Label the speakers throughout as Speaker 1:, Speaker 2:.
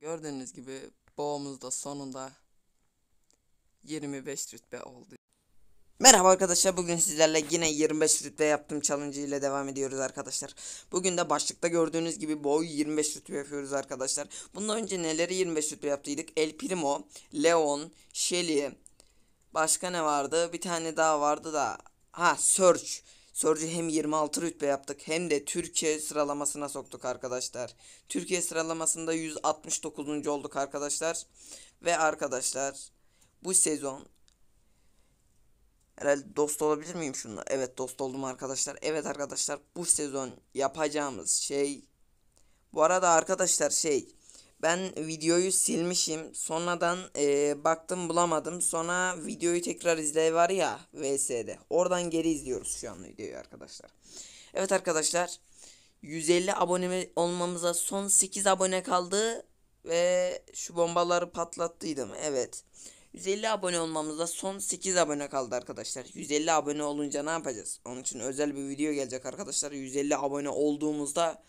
Speaker 1: Gördüğünüz gibi boğumuzda sonunda 25 rütbe oldu. Merhaba arkadaşlar bugün sizlerle yine 25 rütbe yaptığım challenge ile devam ediyoruz arkadaşlar. Bugün de başlıkta gördüğünüz gibi boy 25 rütbe yapıyoruz arkadaşlar. Bundan önce neleri 25 rütbe yaptıydık? El Primo, Leon, Shelly, başka ne vardı? Bir tane daha vardı da ha search Surge'ü hem 26 rütbe yaptık hem de Türkiye sıralamasına soktuk arkadaşlar. Türkiye sıralamasında 169. olduk arkadaşlar. Ve arkadaşlar bu sezon Herhalde dost olabilir miyim şunla? Evet dost oldum arkadaşlar. Evet arkadaşlar bu sezon yapacağımız şey... Bu arada arkadaşlar şey... Ben videoyu silmişim. Sonradan e, baktım bulamadım. Sonra videoyu tekrar izley var ya VS'de. Oradan geri izliyoruz şu an videoyu arkadaşlar. Evet arkadaşlar. 150 abone olmamıza son 8 abone kaldı. Ve şu bombaları patlattıydım. Evet. 150 abone olmamızda son 8 abone kaldı arkadaşlar. 150 abone olunca ne yapacağız? Onun için özel bir video gelecek arkadaşlar. 150 abone olduğumuzda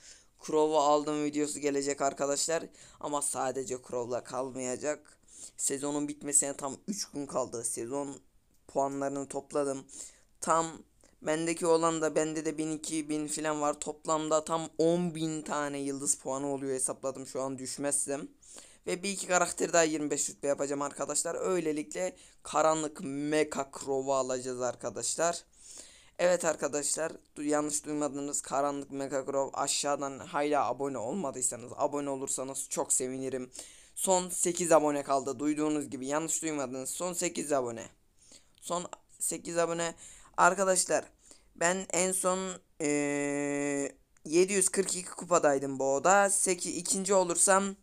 Speaker 1: Crow'u aldım videosu gelecek arkadaşlar. Ama sadece Crow'la kalmayacak. Sezonun bitmesine tam 3 gün kaldı. Sezon puanlarını topladım. Tam bendeki olan da bende de 1000 2000 falan var. Toplamda tam 10.000 tane yıldız puanı oluyor hesapladım şu an düşmezsem. Ve bir iki karakter daha 25 rütbe yapacağım arkadaşlar. Öylelikle karanlık meka krova alacağız arkadaşlar. Evet arkadaşlar du yanlış duymadınız karanlık meka krov aşağıdan hala abone olmadıysanız abone olursanız çok sevinirim. Son 8 abone kaldı duyduğunuz gibi yanlış duymadınız son 8 abone. Son 8 abone arkadaşlar ben en son ee, 742 kupadaydım bu oda. 8 ikinci olursam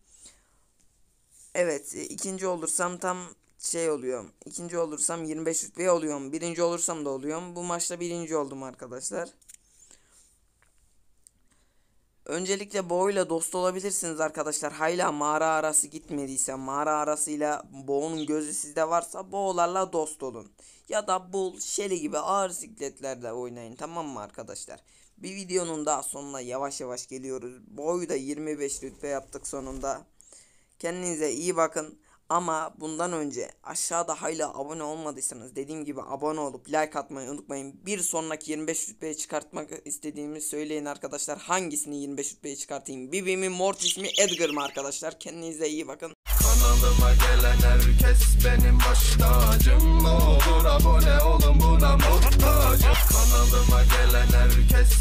Speaker 1: Evet e, ikinci olursam tam şey oluyor. İkinci olursam 25 rütbeye oluyorum. Birinci olursam da oluyorum. Bu maçta birinci oldum arkadaşlar. Öncelikle Bo'yla dost olabilirsiniz arkadaşlar. hayla mağara arası gitmediyse, mağara arasıyla Bo'nun gözü sizde varsa Bo'larla dost olun. Ya da Bull, Shelly gibi ağır sikletlerle oynayın tamam mı arkadaşlar? Bir videonun daha sonuna yavaş yavaş geliyoruz. Bo'yu da 25 rütbe yaptık sonunda. Kendinize iyi bakın. Ama bundan önce aşağıda hala abone olmadıysanız dediğim gibi abone olup like atmayı unutmayın. Bir sonraki 25 rütbeye çıkartmak istediğimi söyleyin arkadaşlar. Hangisini 25 rütbeye çıkartayım? Bibi mi Mortis mi Edgar mı arkadaşlar? Kendinize iyi bakın. Kanalıma gelen herkes benim baş tacım olur abone olun buna muhtacım Kanalıma gelen herkes